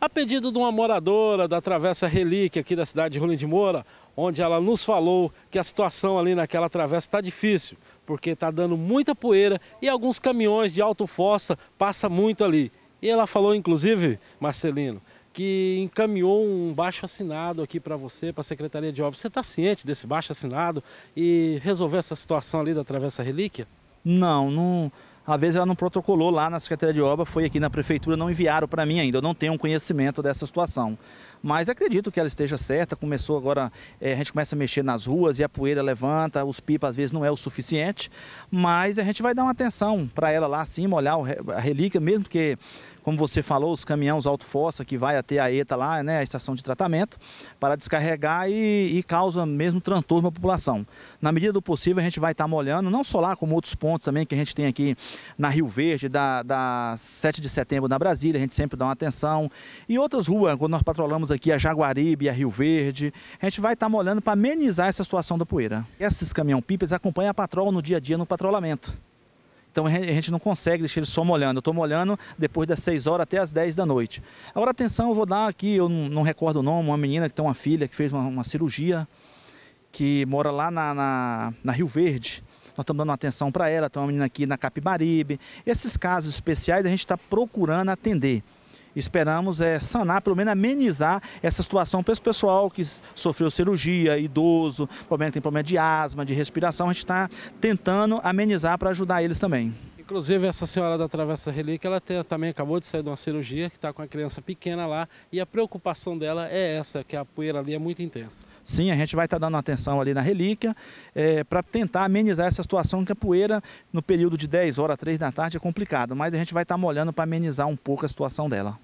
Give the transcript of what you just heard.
A pedido de uma moradora da Travessa Relíquia aqui da cidade de Rolim de Moura, onde ela nos falou que a situação ali naquela travessa está difícil, porque está dando muita poeira e alguns caminhões de alto fossa passam muito ali. E ela falou, inclusive, Marcelino, que encaminhou um baixo assinado aqui para você, para a Secretaria de Obras. Você está ciente desse baixo assinado e resolver essa situação ali da Travessa Relíquia? Não, não às vezes ela não protocolou lá na Secretaria de Obra, foi aqui na Prefeitura, não enviaram para mim ainda, eu não tenho um conhecimento dessa situação. Mas acredito que ela esteja certa, começou agora, é, a gente começa a mexer nas ruas e a poeira levanta, os pipas às vezes não é o suficiente, mas a gente vai dar uma atenção para ela lá, assim, molhar a relíquia, mesmo que como você falou, os caminhões alto-fossa que vai até a ETA lá, né, a estação de tratamento, para descarregar e, e causa mesmo transtorno à população. Na medida do possível, a gente vai estar molhando, não só lá, como outros pontos também que a gente tem aqui na Rio Verde, da, da 7 de setembro na Brasília, a gente sempre dá uma atenção. E outras ruas, quando nós patrolamos aqui a Jaguaribe, a Rio Verde, a gente vai estar molhando para amenizar essa situação da poeira. Esses caminhão-pipas acompanham a patrol no dia a dia no patrulhamento. Então a gente não consegue deixar ele só molhando. Eu estou molhando depois das 6 horas até as 10 da noite. Agora atenção, eu vou dar aqui, eu não, recordo o nome, uma menina que tem uma filha que fez uma, uma cirurgia, que mora lá na, na, na Rio Verde nós estamos dando atenção para ela, tem uma menina aqui na Capibaribe. Esses casos especiais a gente está procurando atender esperamos é sanar, pelo menos amenizar essa situação para esse pessoal que sofreu cirurgia, idoso, problema, tem problema de asma, de respiração. A gente está tentando amenizar para ajudar eles também. Inclusive, essa senhora da Travessa Relíquia, ela tem, também acabou de sair de uma cirurgia, que está com a criança pequena lá, e a preocupação dela é essa, que a poeira ali é muito intensa. Sim, a gente vai estar tá dando atenção ali na relíquia é, para tentar amenizar essa situação que a poeira, no período de 10 horas, 3 da tarde, é complicado, mas a gente vai estar tá molhando para amenizar um pouco a situação dela.